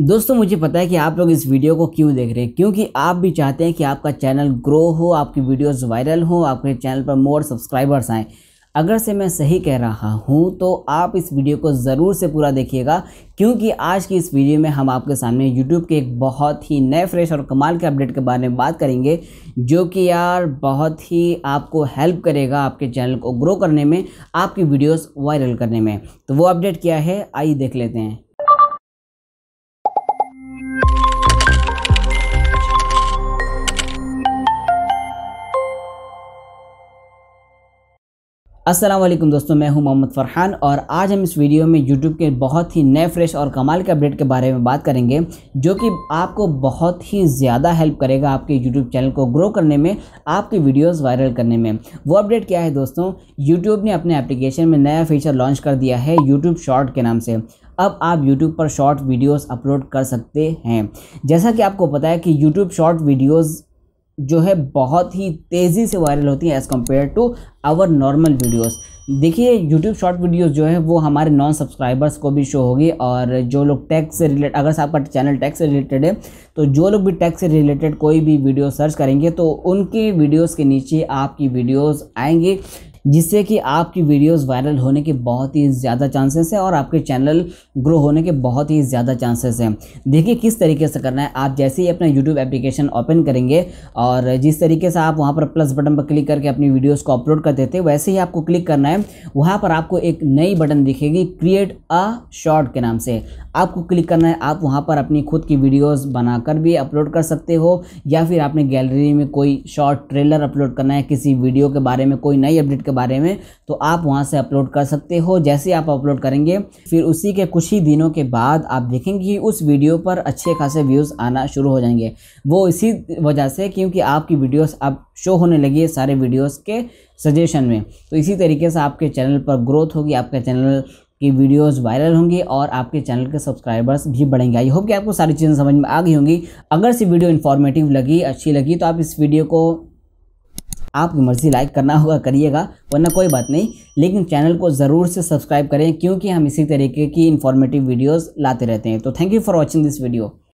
दोस्तों मुझे पता है कि आप लोग इस वीडियो को क्यों देख रहे हैं क्योंकि आप भी चाहते हैं कि आपका चैनल ग्रो हो आपकी वीडियोस वायरल हो आपके चैनल पर मोर सब्सक्राइबर्स आएँ अगर से मैं सही कह रहा हूँ तो आप इस वीडियो को ज़रूर से पूरा देखिएगा क्योंकि आज की इस वीडियो में हम आपके सामने यूट्यूब के एक बहुत ही नए फ्रेश और कमाल के अपडेट के बारे में बात करेंगे जो कि यार बहुत ही आपको हेल्प करेगा आपके चैनल को ग्रो करने में आपकी वीडियोस वायरल करने में तो वो अपडेट क्या है आइए देख लेते हैं असलम दोस्तों मैं हूं मोहम्मद फरहान और आज हम इस वीडियो में यूट्यूब के बहुत ही नए फ्रेश और कमाल के अपडेट के बारे में बात करेंगे जो कि आपको बहुत ही ज़्यादा हेल्प करेगा आपके यूट्यूब चैनल को ग्रो करने में आपकी वीडियोस वायरल करने में वो अपडेट क्या है दोस्तों यूट्यूब ने अपने एप्लीकेशन में नया फीचर लॉन्च कर दिया है यूट्यूब शॉर्ट के नाम से अब आप YouTube पर शॉर्ट वीडियोस अपलोड कर सकते हैं जैसा कि आपको पता है कि YouTube शॉर्ट वीडियोस जो है बहुत ही तेज़ी से वायरल होती है as compared to our normal videos देखिए यूट्यूब शॉर्ट वीडियोस जो है वो हमारे नॉन सब्सक्राइबर्स को भी शो होगी और जो लोग टैक्स से रिलेटेड अगर आपका चैनल टैक्स से रिलेटेड है तो जो लोग भी टैक्स से रिलेटेड कोई भी वीडियो सर्च करेंगे तो उनकी वीडियोस के नीचे आपकी वीडियोस आएंगी जिससे कि आपकी वीडियोस वायरल होने के बहुत ही ज़्यादा चांसेस है और आपके चैनल ग्रो होने के बहुत ही ज़्यादा चांसेस हैं देखिए किस तरीके से करना है आप जैसे ही अपना यूट्यूब एप्लीकेशन ओपन करेंगे और जिस तरीके से आप वहाँ पर प्लस बटन पर क्लिक करके अपनी वीडियोज़ को अपलोड कर देते वैसे ही आपको क्लिक करना है वहाँ पर आपको एक नई बटन दिखेगी क्रिएट अ शॉर्ट के नाम से आपको क्लिक करना है आप वहाँ पर अपनी खुद की वीडियोस बनाकर भी अपलोड कर सकते हो या फिर आपने गैलरी में कोई शॉर्ट ट्रेलर अपलोड करना है किसी वीडियो के बारे में कोई नई अपडेट के के बारे में तो आप वहाँ से अपलोड कर सकते हो जैसे आप अपलोड करेंगे फिर उसी के कुछ ही दिनों के बाद आप देखेंगे कि उस वीडियो पर अच्छे खासे व्यूज़ आना शुरू हो जाएंगे वो इसी वजह से क्योंकि आपकी वीडियोस अब शो होने लगी है सारे वीडियोस के सजेशन में तो इसी तरीके से आपके चैनल पर ग्रोथ होगी आपके चैनल की वीडियोस वायरल होंगी और आपके चैनल के सब्सक्राइबर्स भी बढ़ेंगे आई होप कि आपको सारी चीज़ें समझ में आ गई होंगी अगर सी वीडियो इन्फॉर्मेटिव लगी अच्छी लगी तो आप इस वीडियो को आपकी मर्ज़ी लाइक करना होगा करिएगा वरना कोई बात नहीं लेकिन चैनल को ज़रूर से सब्सक्राइब करें क्योंकि हम इसी तरीके की इन्फॉर्मेटिव वीडियोज़ लाते रहते हैं तो thank you for watching this video